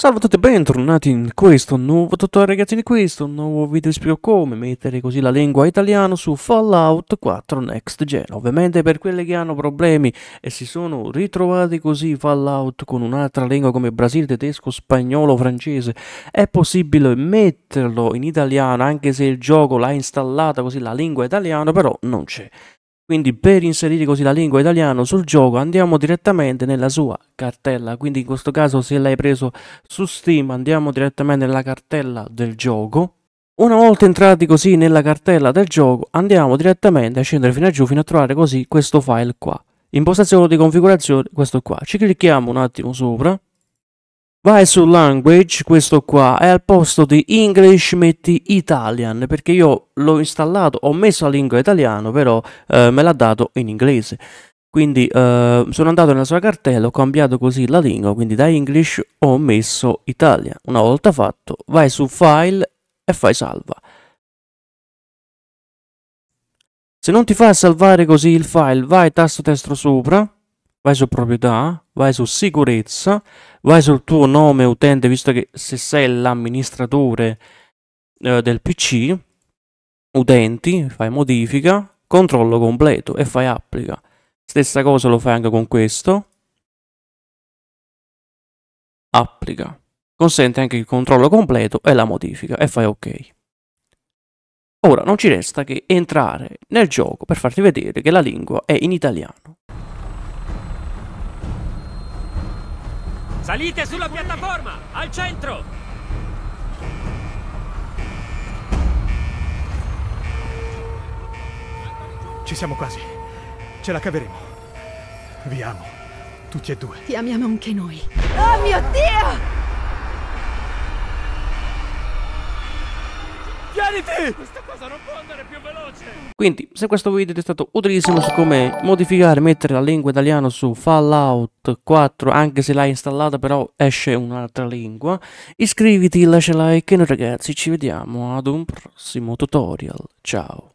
Salve a tutti e bentornati in questo nuovo tutorial ragazzi di questo nuovo video vi spiego come mettere così la lingua italiana su Fallout 4 Next Gen ovviamente per quelli che hanno problemi e si sono ritrovati così Fallout con un'altra lingua come brasile, tedesco, spagnolo, francese è possibile metterlo in italiano anche se il gioco l'ha installata così la lingua italiana però non c'è quindi per inserire così la lingua italiana sul gioco andiamo direttamente nella sua cartella, quindi in questo caso se l'hai preso su Steam andiamo direttamente nella cartella del gioco. Una volta entrati così nella cartella del gioco andiamo direttamente a scendere fino a giù fino a trovare così questo file qua. Impostazione di configurazione, questo qua. Ci clicchiamo un attimo sopra Vai su language, questo qua, e al posto di English metti Italian, perché io l'ho installato, ho messo la lingua italiano, però eh, me l'ha dato in inglese. Quindi eh, sono andato nella sua cartella, ho cambiato così la lingua, quindi da English ho messo Italian. Una volta fatto, vai su File e fai salva. Se non ti fa salvare così il file, vai tasto destro sopra, vai su proprietà, vai su sicurezza, vai sul tuo nome utente, visto che se sei l'amministratore eh, del PC, utenti, fai modifica, controllo completo e fai applica. Stessa cosa lo fai anche con questo. Applica. Consente anche il controllo completo e la modifica e fai ok. Ora non ci resta che entrare nel gioco per farti vedere che la lingua è in italiano. Salite sulla piattaforma! Al centro! Ci siamo quasi. Ce la caveremo. Vi amo. Tutti e due. Ti amiamo anche noi. Oh mio Dio! Tieniti! Questa cosa non può andare più veloce! Quindi, se questo video ti è stato utilissimo su come modificare, e mettere la lingua italiana su Fallout 4, anche se l'hai installata però esce un'altra lingua, iscriviti, lascia like e noi ragazzi ci vediamo ad un prossimo tutorial. Ciao!